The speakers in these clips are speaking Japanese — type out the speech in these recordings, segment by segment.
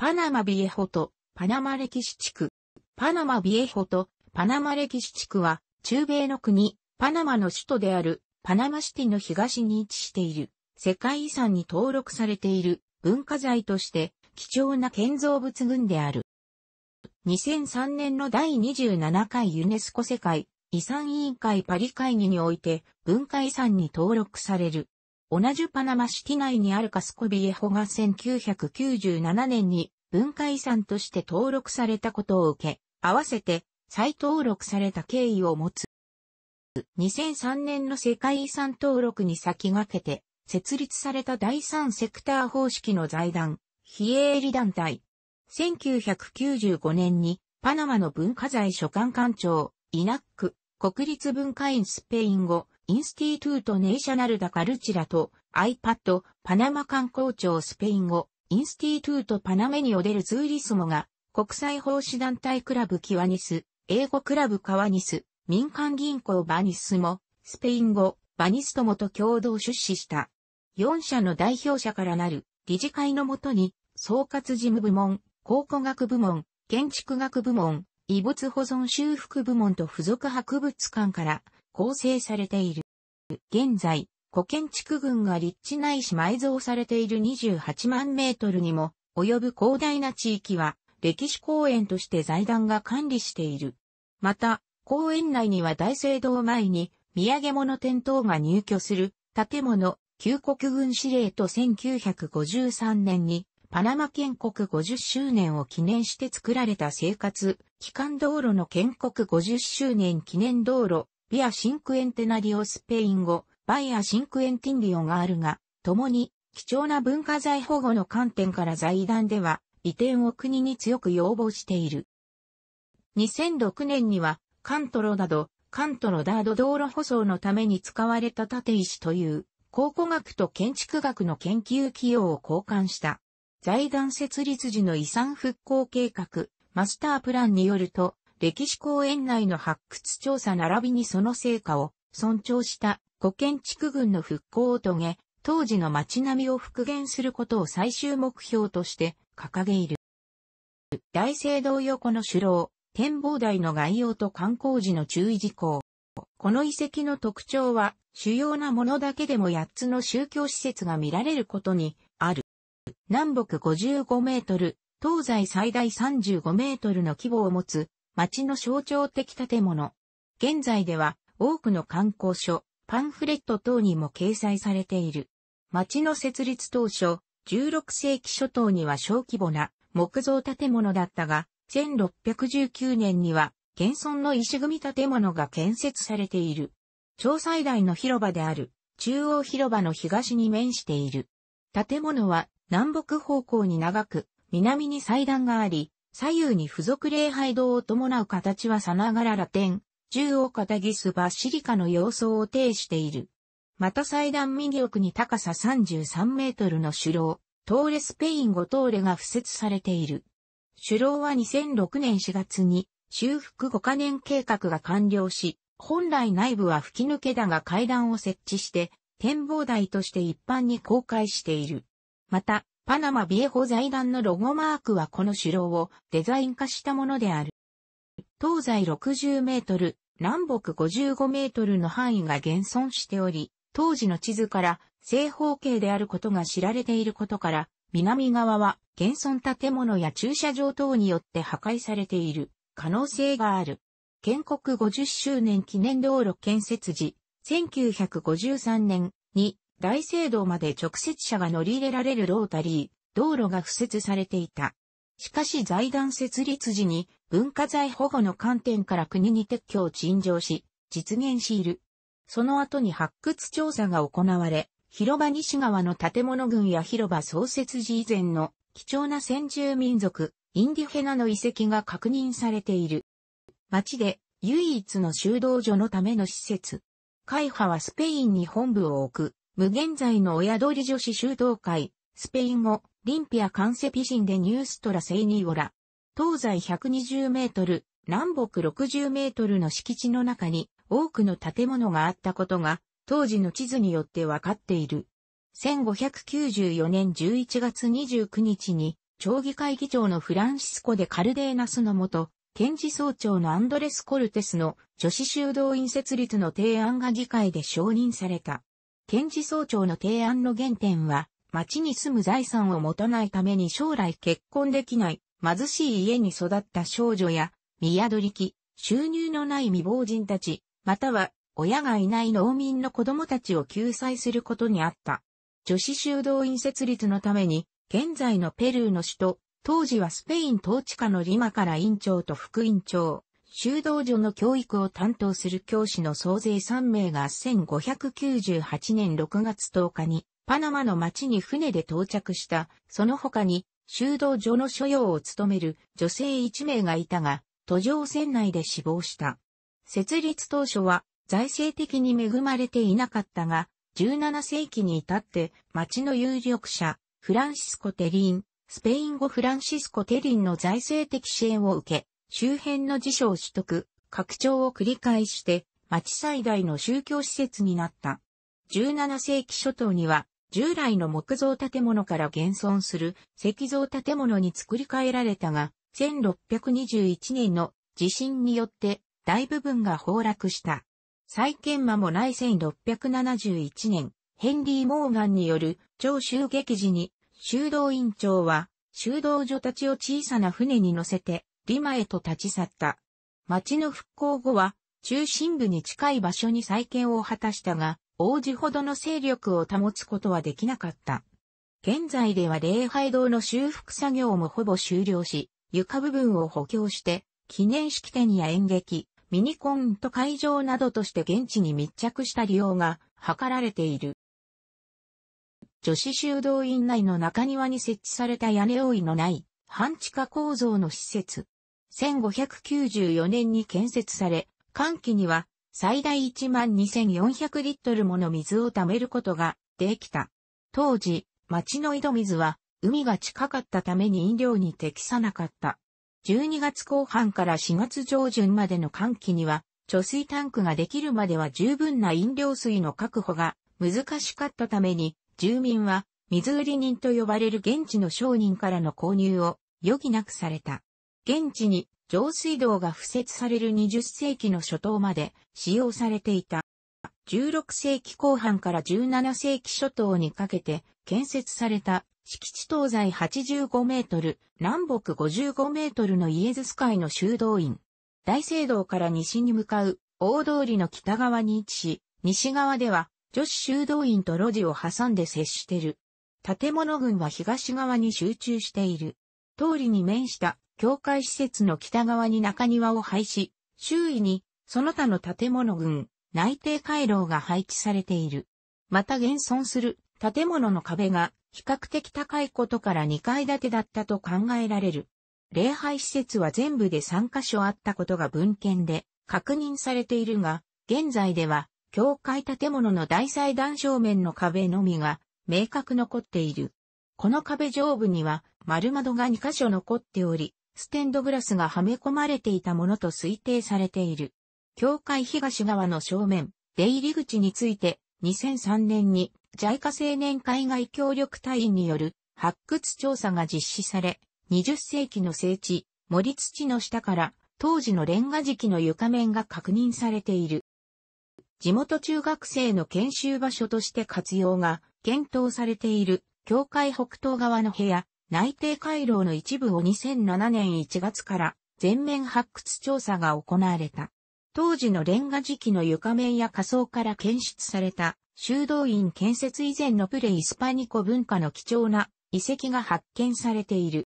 パナマビエホとパナマ歴史地区。パナマビエホとパナマ歴史地区は中米の国、パナマの首都であるパナマシティの東に位置している世界遺産に登録されている文化財として貴重な建造物群である。2003年の第27回ユネスコ世界遺産委員会パリ会議において文化遺産に登録される同じパナマシティ内にあるカスコビエホが1997年に文化遺産として登録されたことを受け、合わせて再登録された経緯を持つ。2003年の世界遺産登録に先駆けて、設立された第三セクター方式の財団、非営利団体。1995年にパナマの文化財所管官庁、イナック、国立文化院スペイン語、インスティトゥートネーショナルダカルチラと iPad パナマ観光庁スペイン語インスティトゥートパナメニオデルツーリスモが国際奉仕団体クラブキワニス、英語クラブカワニス、民間銀行バニスもスペイン語バニストもと共同出資した。4社の代表者からなる理事会のもとに総括事務部門、考古学部門、建築学部門、遺物保存修復部門と付属博物館から構成されている。現在、古建築群が立地ないし埋蔵されている28万メートルにも及ぶ広大な地域は歴史公園として財団が管理している。また、公園内には大聖堂前に土産物店等が入居する建物、旧国軍司令と1953年にパナマ建国50周年を記念して作られた生活、機関道路の建国50周年記念道路、ビアシンクエンテナリオスペイン語、バイアシンクエンティンリオがあるが、共に貴重な文化財保護の観点から財団では移転を国に強く要望している。2006年にはカントロなど、カントロダード道路舗装のために使われた縦石という考古学と建築学の研究企業を交換した。財団設立時の遺産復興計画、マスタープランによると、歴史公園内の発掘調査並びにその成果を尊重した古建築群の復興を遂げ、当時の街並みを復元することを最終目標として掲げいる。大聖堂横の首楼、展望台の概要と観光時の注意事項。この遺跡の特徴は、主要なものだけでも8つの宗教施設が見られることにある。南北55メートル、東西最大35メートルの規模を持つ町の象徴的建物。現在では多くの観光書、パンフレット等にも掲載されている。町の設立当初、16世紀初頭には小規模な木造建物だったが、1619年には現存の石組建物が建設されている。超最大の広場である中央広場の東に面している。建物は南北方向に長く、南に祭壇があり、左右に付属礼拝堂を伴う形はさながらラテン、銃を片ギスバシリカの様相を呈している。また祭壇右奥に高さ33メートルの主楼、トーレスペイン語トーレが付設されている。主楼は2006年4月に修復5カ年計画が完了し、本来内部は吹き抜けだが階段を設置して展望台として一般に公開している。また、パナマビエホ財団のロゴマークはこの首領をデザイン化したものである。東西60メートル、南北55メートルの範囲が現存しており、当時の地図から正方形であることが知られていることから、南側は現存建物や駐車場等によって破壊されている可能性がある。建国50周年記念道路建設時、1953年に大聖堂まで直接車が乗り入れられるロータリー、道路が敷設されていた。しかし財団設立時に文化財保護の観点から国に撤去を陳情し、実現しいる。その後に発掘調査が行われ、広場西側の建物群や広場創設時以前の貴重な先住民族、インディフェナの遺跡が確認されている。町で唯一の修道所のための施設。会派はスペインに本部を置く無限在の親鳥女子修道会、スペイン語、リンピアカンセピシンでニューストラセイニーオラ。東西120メートル、南北60メートルの敷地の中に多くの建物があったことが、当時の地図によってわかっている。1594年11月29日に、町議会議長のフランシスコでカルデーナスのもと、検事総長のアンドレス・コルテスの女子修道院設立の提案が議会で承認された。検事総長の提案の原点は、町に住む財産を持たないために将来結婚できない貧しい家に育った少女や、見宿り機、収入のない未亡人たち、または親がいない農民の子供たちを救済することにあった。女子修道院設立のために、現在のペルーの首都、当時はスペイン統治下のリマから院長と副院長、修道所の教育を担当する教師の総勢3名が1598年6月10日にパナマの町に船で到着した、その他に修道所の所要を務める女性1名がいたが、途上船内で死亡した。設立当初は財政的に恵まれていなかったが、17世紀に至って町の有力者、フランシスコ・テリン、スペイン語フランシスコ・テリンの財政的支援を受け、周辺の辞書を取得、拡張を繰り返して、町最大の宗教施設になった。17世紀初頭には、従来の木造建物から現存する石造建物に作り変えられたが、1621年の地震によって大部分が崩落した。再建間もない1671年、ヘンリー・モーガンによる長州撃時に、修道院長は修道女たちを小さな船に乗せてリマへと立ち去った。町の復興後は、中心部に近い場所に再建を果たしたが、王子ほどの勢力を保つことはできなかった。現在では礼拝堂の修復作業もほぼ終了し、床部分を補強して、記念式典や演劇、ミニコント会場などとして現地に密着した利用が図られている。女子修道院内の中庭に設置された屋根覆いのない半地下構造の施設。1594年に建設され、寒気には最大12,400リットルもの水を貯めることができた。当時、町の井戸水は海が近かったために飲料に適さなかった。12月後半から4月上旬までの寒気には、貯水タンクができるまでは十分な飲料水の確保が難しかったために、住民は水売り人と呼ばれる現地の商人からの購入を余儀なくされた。現地に上水道が付設される20世紀の初頭まで使用されていた。16世紀後半から17世紀初頭にかけて建設された敷地東西85メートル、南北55メートルのイエズス会の修道院。大聖堂から西に向かう大通りの北側に位置し、西側では女子修道院と路地を挟んで接してる。建物群は東側に集中している。通りに面した教会施設の北側に中庭を配し、周囲にその他の建物群、内定回廊が配置されている。また現存する建物の壁が比較的高いことから2階建てだったと考えられる。礼拝施設は全部で3カ所あったことが文献で確認されているが、現在では教会建物の大祭壇正面の壁のみが明確残っている。この壁上部には丸窓が2箇所残っており、ステンドグラスがはめ込まれていたものと推定されている。教会東側の正面、出入り口について、2003年に JICA 青年海外協力隊員による発掘調査が実施され、20世紀の聖地、森土の下から当時のレンガ時期の床面が確認されている。地元中学生の研修場所として活用が検討されている、教会北東側の部屋、内定回廊の一部を2007年1月から全面発掘調査が行われた。当時のレンガ時期の床面や仮想から検出された修道院建設以前のプレイスパニコ文化の貴重な遺跡が発見されている。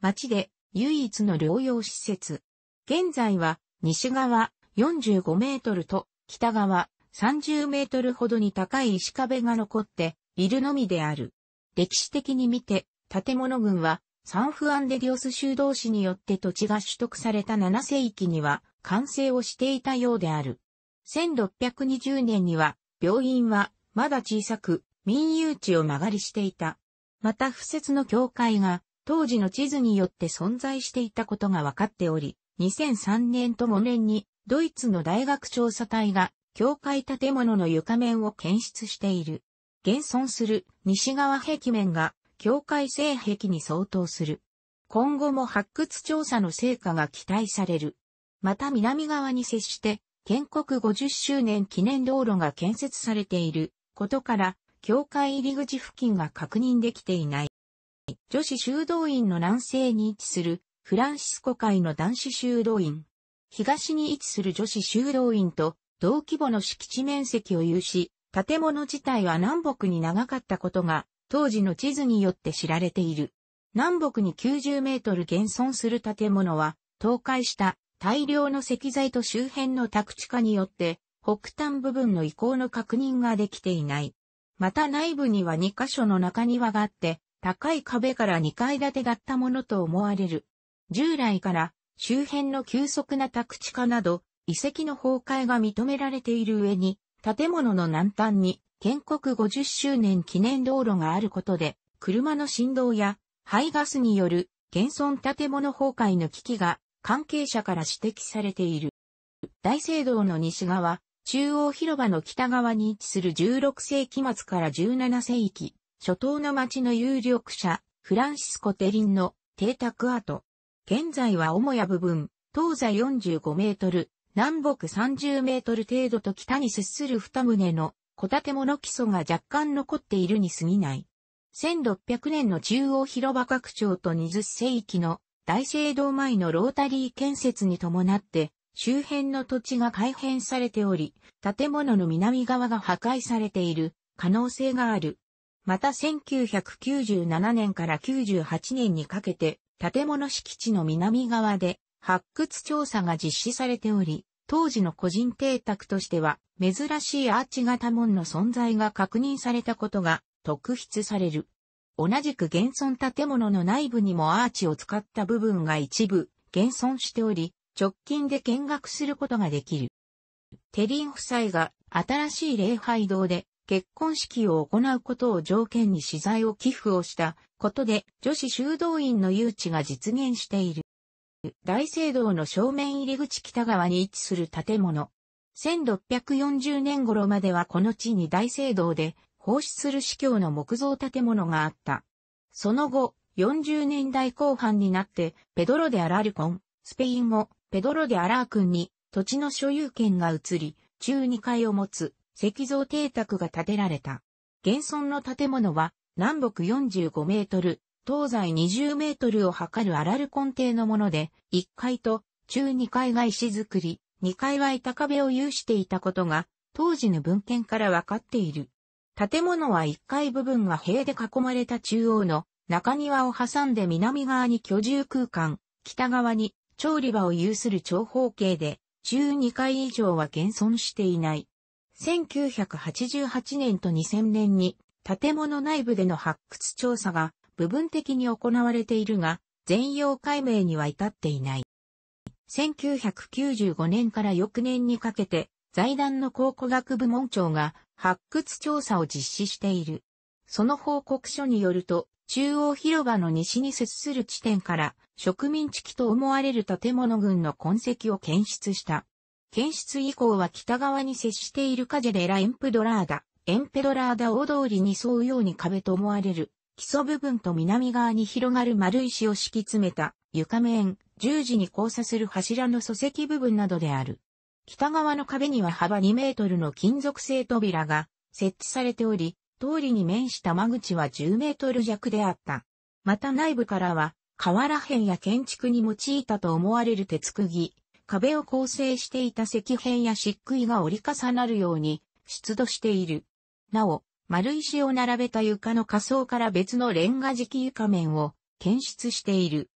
町で唯一の療養施設。現在は西側45メートルと北側30メートルほどに高い石壁が残っているのみである。歴史的に見て、建物群はサンフアンデリオス修道士によって土地が取得された7世紀には完成をしていたようである。1620年には病院はまだ小さく民有地を曲がりしていた。また不設の教会が当時の地図によって存在していたことが分かっており、2003年と5年にドイツの大学調査隊が、教会建物の床面を検出している。現存する西側壁面が、教会性壁に相当する。今後も発掘調査の成果が期待される。また南側に接して、建国50周年記念道路が建設されていることから、教会入り口付近が確認できていない。女子修道院の南西に位置するフランシスコ会の男子修道院。東に位置する女子修道院と同規模の敷地面積を有し、建物自体は南北に長かったことが、当時の地図によって知られている。南北に90メートル現存する建物は、倒壊した大量の石材と周辺の宅地化によって、北端部分の移行の確認ができていない。また内部には2カ所の中庭があって、高い壁から2階建てだったものと思われる。従来から周辺の急速な宅地化など、遺跡の崩壊が認められている上に、建物の南端に建国50周年記念道路があることで、車の振動や排ガスによる現存建物崩壊の危機が関係者から指摘されている。大聖堂の西側、中央広場の北側に位置する16世紀末から17世紀、初頭の町の有力者、フランシスコ・テリンの邸宅跡。現在は母屋部分、東西45メートル、南北30メートル程度と北に接する二棟の小建物基礎が若干残っているに過ぎない。1600年の中央広場拡張と20世紀の大聖堂前のロータリー建設に伴って周辺の土地が改変されており、建物の南側が破壊されている可能性がある。また1997年から98年にかけて建物敷地の南側で発掘調査が実施されており、当時の個人邸宅としては珍しいアーチ型門の存在が確認されたことが特筆される。同じく現存建物の内部にもアーチを使った部分が一部現存しており、直近で見学することができる。テリン夫妻が新しい礼拝堂で結婚式を行うことを条件に資材を寄付をしたことで女子修道院の誘致が実現している。大聖堂の正面入り口北側に位置する建物。1640年頃まではこの地に大聖堂で奉仕する司教の木造建物があった。その後、40年代後半になって、ペドロ・デ・アラルコン、スペイン語、ペドロ・デ・アラー君に土地の所有権が移り、中2階を持つ石像邸宅が建てられた。現存の建物は南北45メートル、東西20メートルを測るアラルコン邸のもので、1階と中2階が石造り、2階は板壁を有していたことが、当時の文献から分かっている。建物は1階部分が塀で囲まれた中央の中庭を挟んで南側に居住空間、北側に調理場を有する長方形で、中2階以上は現存していない。1988年と2000年に建物内部での発掘調査が部分的に行われているが、全容解明には至っていない。1995年から翌年にかけて、財団の考古学部門長が発掘調査を実施している。その報告書によると、中央広場の西に接する地点から植民地期と思われる建物群の痕跡を検出した。検出以降は北側に接しているカジェレラ・エンプドラーダ、エンペドラーダ大通りに沿うように壁と思われる、基礎部分と南側に広がる丸石を敷き詰めた床面、十字に交差する柱の礎石部分などである。北側の壁には幅2メートルの金属製扉が設置されており、通りに面した間口は10メートル弱であった。また内部からは、瓦片や建築に用いたと思われる鉄釘、壁を構成していた石片や漆喰が折り重なるように出土している。なお、丸石を並べた床の下層から別のレンガ敷床面を検出している。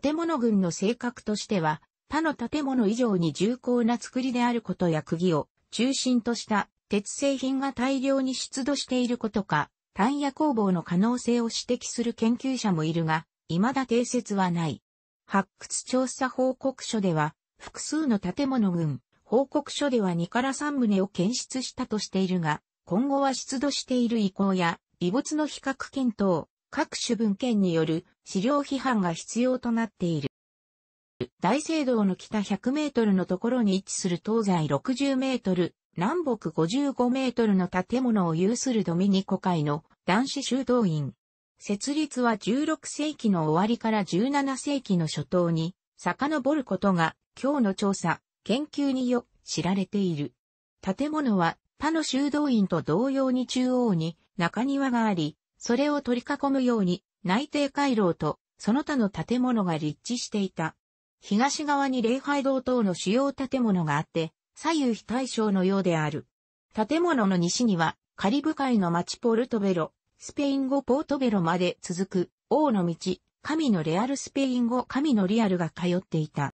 建物群の性格としては、他の建物以上に重厚な作りであることや釘を中心とした鉄製品が大量に出土していることか、単野工房の可能性を指摘する研究者もいるが、未だ定説はない。発掘調査報告書では、複数の建物群、報告書では2から3棟を検出したとしているが、今後は出土している遺構や、遺物の比較検討、各種文献による資料批判が必要となっている。大聖堂の北100メートルのところに位置する東西60メートル、南北55メートルの建物を有するドミニコ会の男子修道院。設立は16世紀の終わりから17世紀の初頭に遡ることが今日の調査、研究によ知られている。建物は他の修道院と同様に中央に中庭があり、それを取り囲むように内定回廊とその他の建物が立地していた。東側に礼拝堂等の主要建物があって、左右非対称のようである。建物の西にはカリブ海の町ポルトベロ、スペイン語ポートベロまで続く王の道、神のレアルスペイン語神のリアルが通っていた。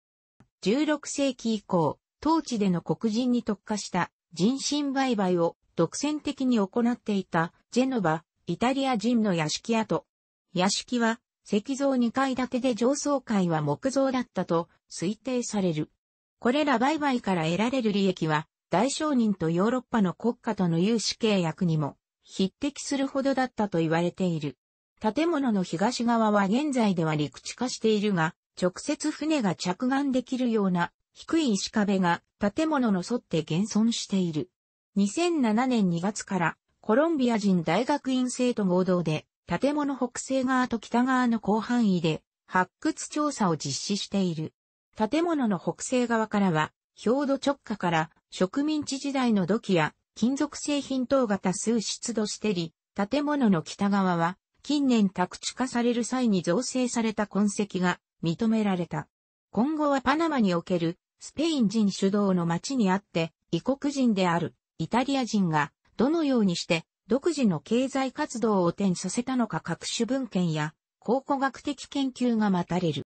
16世紀以降、当地での黒人に特化した人身売買を独占的に行っていたジェノバ、イタリア人の屋敷跡。屋敷は石像2階建てで上層階は木造だったと推定される。これら売買から得られる利益は大商人とヨーロッパの国家との融資契約にも匹敵するほどだったと言われている。建物の東側は現在では陸地化しているが、直接船が着岸できるような低い石壁が建物の沿って現存している。2007年2月からコロンビア人大学院生と合同で建物北西側と北側の広範囲で発掘調査を実施している。建物の北西側からは、表土直下から植民地時代の土器や金属製品等が多数出土してり、建物の北側は近年宅地化される際に造成された痕跡が認められた。今後はパナマにおけるスペイン人主導の町にあって異国人であるイタリア人がどのようにして独自の経済活動を転させたのか各種文献や考古学的研究が待たれる。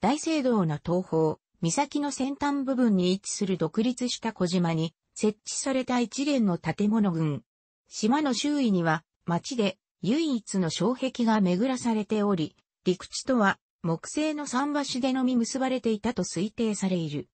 大聖堂の東方、岬の先端部分に位置する独立した小島に設置された一連の建物群。島の周囲には町で唯一の障壁が巡らされており、陸地とは木製の桟橋でのみ結ばれていたと推定されいる。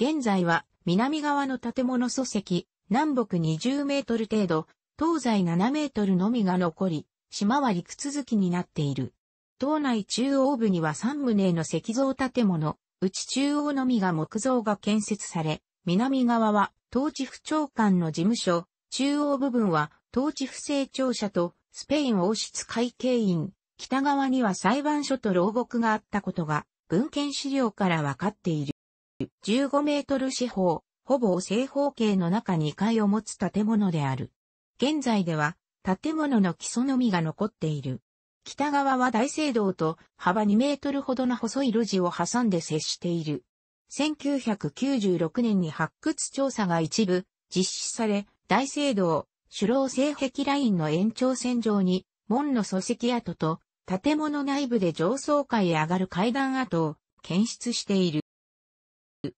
現在は南側の建物礎石、南北20メートル程度、東西7メートルのみが残り、島は陸続きになっている。島内中央部には3棟の石造建物、うち中央のみが木造が建設され、南側は統治府長官の事務所、中央部分は統治府政庁舎とスペイン王室会計院、北側には裁判所と牢獄があったことが、文献資料からわかっている。15メートル四方、ほぼ正方形の中2階を持つ建物である。現在では、建物の基礎のみが残っている。北側は大聖堂と幅2メートルほどの細い路地を挟んで接している。1996年に発掘調査が一部実施され、大聖堂、首楼性壁ラインの延長線上に、門の礎石跡と、建物内部で上層階へ上がる階段跡を検出している。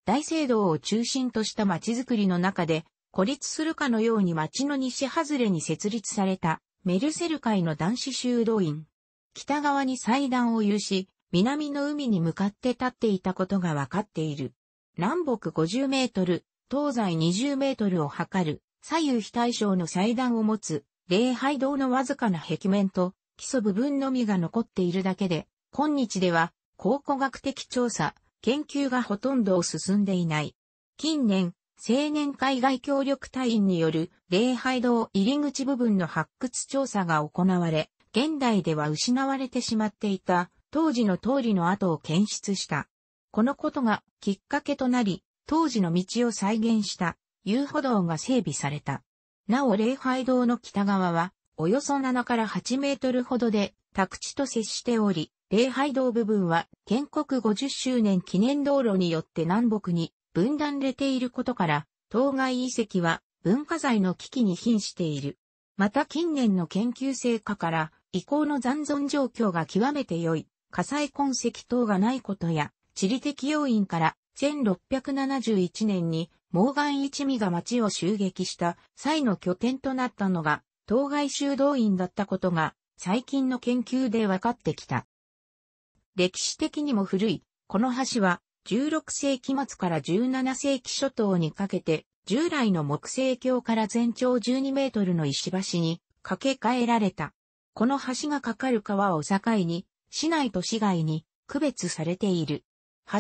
大聖堂を中心とした街づくりの中で、孤立するかのように街の西外れに設立されたメルセル海の男子修道院。北側に祭壇を有し、南の海に向かって立っていたことがわかっている。南北50メートル、東西20メートルを測る左右非対称の祭壇を持つ、礼拝堂のわずかな壁面と基礎部分のみが残っているだけで、今日では考古学的調査、研究がほとんど進んでいない。近年、青年海外協力隊員による礼拝堂入り口部分の発掘調査が行われ、現代では失われてしまっていた当時の通りの跡を検出した。このことがきっかけとなり、当時の道を再現した遊歩道が整備された。なお礼拝堂の北側は、およそ7から8メートルほどで宅地と接しており、礼拝堂部分は建国50周年記念道路によって南北に分断れていることから、当該遺跡は文化財の危機に瀕している。また近年の研究成果から、遺構の残存状況が極めて良い、火災痕跡等がないことや、地理的要因から1671年にモーガン一味が町を襲撃した際の拠点となったのが当該修道院だったことが最近の研究で分かってきた。歴史的にも古い、この橋は16世紀末から17世紀初頭にかけて従来の木製橋から全長12メートルの石橋に架け替えられた。この橋が架かる川を境に市内と市外に区別されている。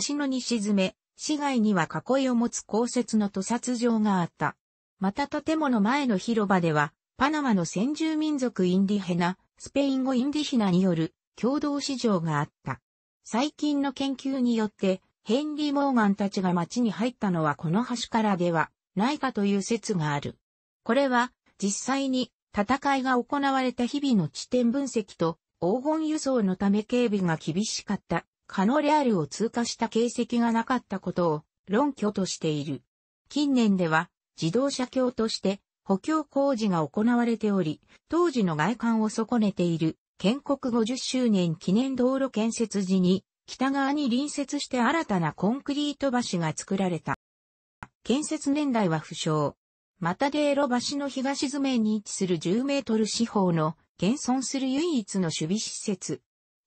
橋の西詰め、市街には囲いを持つ公設の屠殺場があった。また建物前の広場では、パナマの先住民族インディヘナ、スペイン語インディヒナによる共同市場があった。最近の研究によって、ヘンリー・モーガンたちが町に入ったのはこの橋からではないかという説がある。これは実際に戦いが行われた日々の地点分析と黄金輸送のため警備が厳しかったカノレアルを通過した形跡がなかったことを論拠としている。近年では自動車橋として補強工事が行われており、当時の外観を損ねている建国50周年記念道路建設時に北側に隣接して新たなコンクリート橋が作られた。建設年代は不詳。またデーロ橋の東図面に位置する10メートル四方の現存する唯一の守備施設、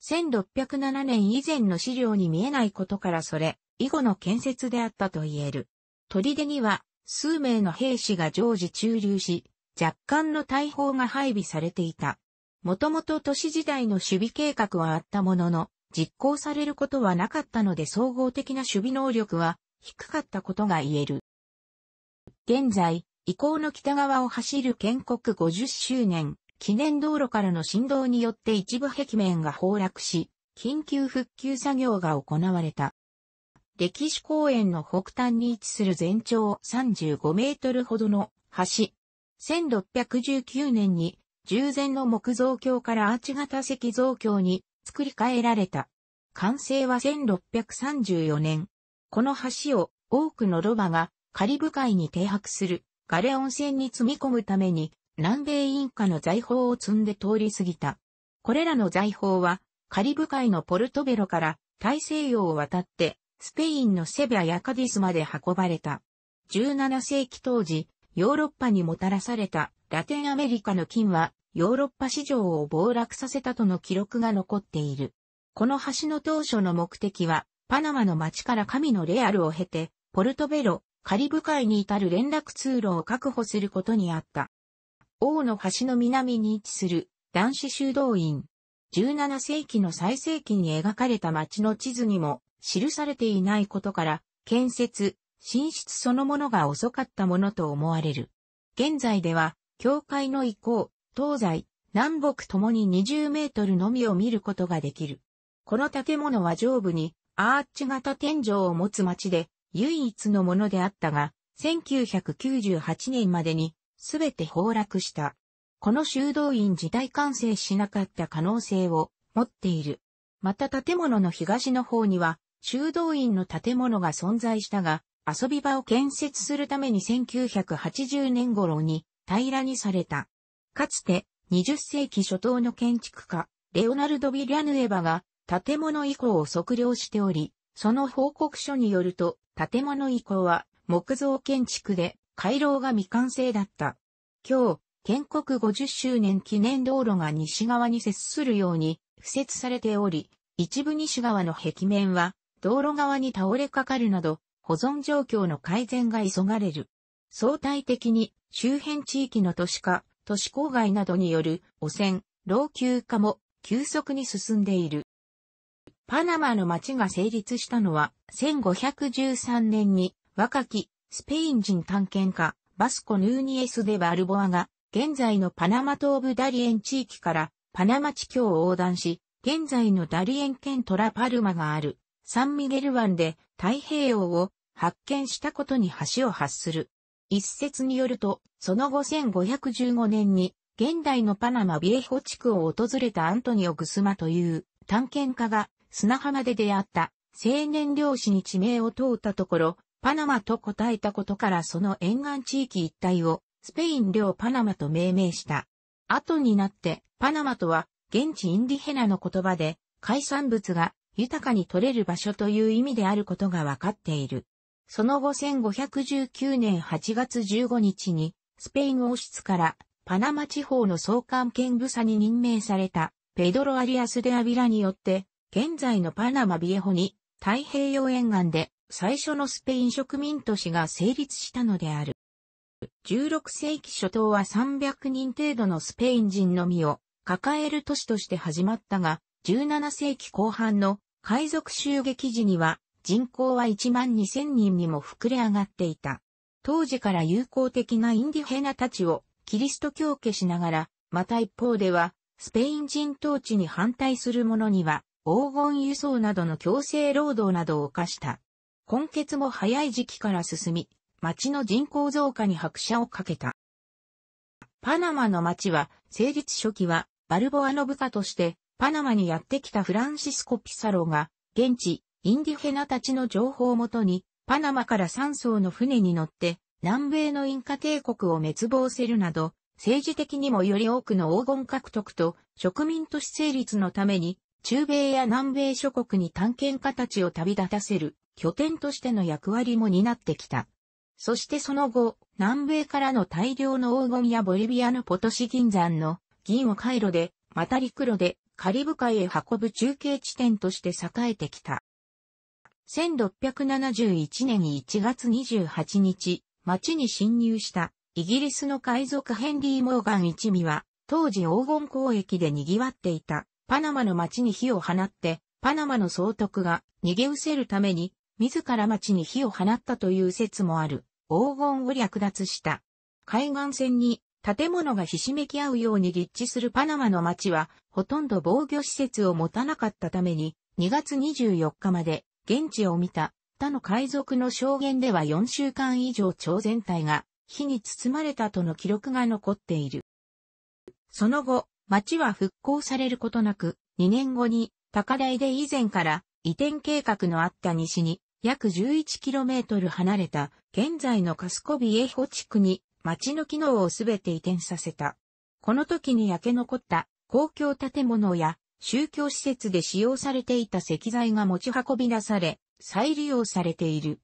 1607年以前の資料に見えないことからそれ、以後の建設であったと言える。砦には、数名の兵士が常時駐留し、若干の大砲が配備されていた。もともと都市時代の守備計画はあったものの、実行されることはなかったので総合的な守備能力は低かったことが言える。現在、遺構の北側を走る建国50周年記念道路からの振動によって一部壁面が崩落し、緊急復旧作業が行われた。歴史公園の北端に位置する全長35メートルほどの橋。1619年に従前の木造橋からアーチ型石造橋に作り変えられた。完成は1634年。この橋を多くのロバがカリブ海に停泊するガレ温泉に積み込むために南米インカの財宝を積んで通り過ぎた。これらの財宝は、カリブ海のポルトベロから大西洋を渡って、スペインのセビアやカディスまで運ばれた。17世紀当時、ヨーロッパにもたらされたラテンアメリカの金は、ヨーロッパ市場を暴落させたとの記録が残っている。この橋の当初の目的は、パナマの町から神のレアルを経て、ポルトベロ、カリブ海に至る連絡通路を確保することにあった。王の橋の南に位置する男子修道院。17世紀の最盛期に描かれた町の地図にも記されていないことから、建設、進出そのものが遅かったものと思われる。現在では、教会の移行、東西、南北ともに20メートルのみを見ることができる。この建物は上部にアーチ型天井を持つ町で唯一のものであったが、1998年までにすべて崩落した。この修道院自体完成しなかった可能性を持っている。また建物の東の方には修道院の建物が存在したが、遊び場を建設するために1980年頃に平らにされた。かつて20世紀初頭の建築家、レオナルド・ビリャヌエヴァが建物遺構を測量しており、その報告書によると建物遺構は木造建築で回廊が未完成だった。今日、建国50周年記念道路が西側に接するように、敷設されており、一部西側の壁面は、道路側に倒れかかるなど、保存状況の改善が急がれる。相対的に、周辺地域の都市化、都市郊外などによる汚染、老朽化も急速に進んでいる。パナマの町が成立したのは1513年に若きスペイン人探検家、バスコ・ヌーニエス・デ・バルボアが、現在のパナマ東部ダリエン地域からパナマ地境を横断し、現在のダリエン県トラパルマがあるサンミゲル湾で太平洋を発見したことに橋を発する。一説によると、その後1515年に、現代のパナマビエホ地区を訪れたアントニオ・グスマという探検家が砂浜で出会った青年漁師に地名を通ったところ、パナマと答えたことからその沿岸地域一帯をスペイン領パナマと命名した。後になってパナマとは現地インディヘナの言葉で海産物が豊かに取れる場所という意味であることがわかっている。その後1519年8月15日にスペイン王室からパナマ地方の総監兼部佐に任命されたペドロ・アリアス・デ・アビラによって現在のパナマ・ビエホに太平洋沿岸で最初のスペイン植民都市が成立したのである。16世紀初頭は300人程度のスペイン人のみを抱える都市として始まったが、17世紀後半の海賊襲撃時には人口は1万2000人にも膨れ上がっていた。当時から友好的なインディヘナたちをキリスト教化しながら、また一方では、スペイン人統治に反対する者には、黄金輸送などの強制労働などを課した。根血も早い時期から進み、町の人口増加に拍車をかけた。パナマの町は、成立初期は、バルボアの部下として、パナマにやってきたフランシスコ・ピサロが、現地、インディフェナたちの情報をもとに、パナマから3艘の船に乗って、南米のインカ帝国を滅亡するなど、政治的にもより多くの黄金獲得と植民都市成立のために中米や南米諸国に探検家たちを旅立たせる拠点としての役割も担ってきた。そしてその後、南米からの大量の黄金やボリビアのポトシ銀山の銀を回路で、また陸路でカリブ海へ運ぶ中継地点として栄えてきた。1671年1月28日、町に侵入したイギリスの海賊ヘンリー・モーガン一味は、当時黄金交易で賑わっていたパナマの町に火を放って、パナマの総督が逃げ失せるために、自ら町に火を放ったという説もある、黄金を略奪した。海岸線に建物がひしめき合うように立地するパナマの町は、ほとんど防御施設を持たなかったために、2月24日まで現地を見た他の海賊の証言では4週間以上超全体が火に包まれたとの記録が残っている。その後、町は復興されることなく、2年後に高台で以前から移転計画のあった西に約 11km 離れた現在のカスコビエホ地区に町の機能をすべて移転させた。この時に焼け残った公共建物や宗教施設で使用されていた石材が持ち運び出され、再利用されている。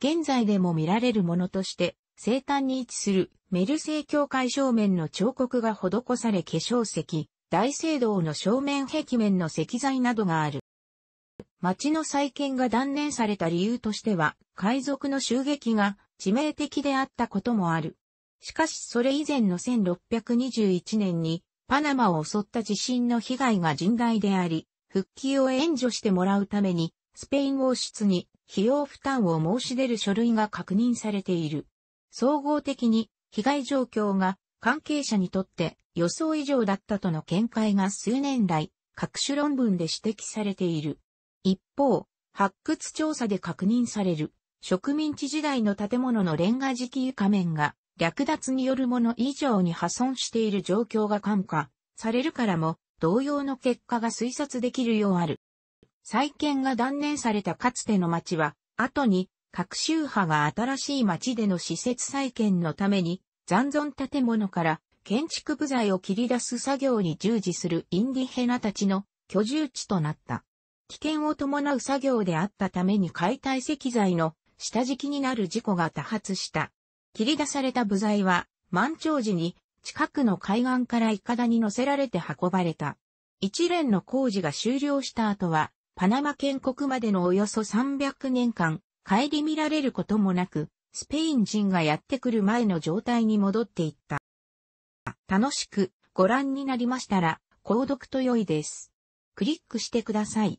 現在でも見られるものとして生誕に位置するメルセイ教会正面の彫刻が施され化粧石、大聖堂の正面壁面の石材などがある。町の再建が断念された理由としては、海賊の襲撃が致命的であったこともある。しかしそれ以前の1621年にパナマを襲った地震の被害が甚大であり、復帰を援助してもらうためにスペイン王室に費用負担を申し出る書類が確認されている。総合的に被害状況が関係者にとって予想以上だったとの見解が数年来各種論文で指摘されている。一方、発掘調査で確認される植民地時代の建物のレンガ敷床面が略奪によるもの以上に破損している状況が感化されるからも同様の結果が推察できるようある。再建が断念されたかつての町は後に各州派が新しい町での施設再建のために残存建物から建築部材を切り出す作業に従事するインディヘナたちの居住地となった。危険を伴う作業であったために解体石材の下敷きになる事故が多発した。切り出された部材は満潮時に近くの海岸からイカダに乗せられて運ばれた。一連の工事が終了した後は、パナマ建国までのおよそ300年間、帰り見られることもなく、スペイン人がやってくる前の状態に戻っていった。楽しくご覧になりましたら、購読と良いです。クリックしてください。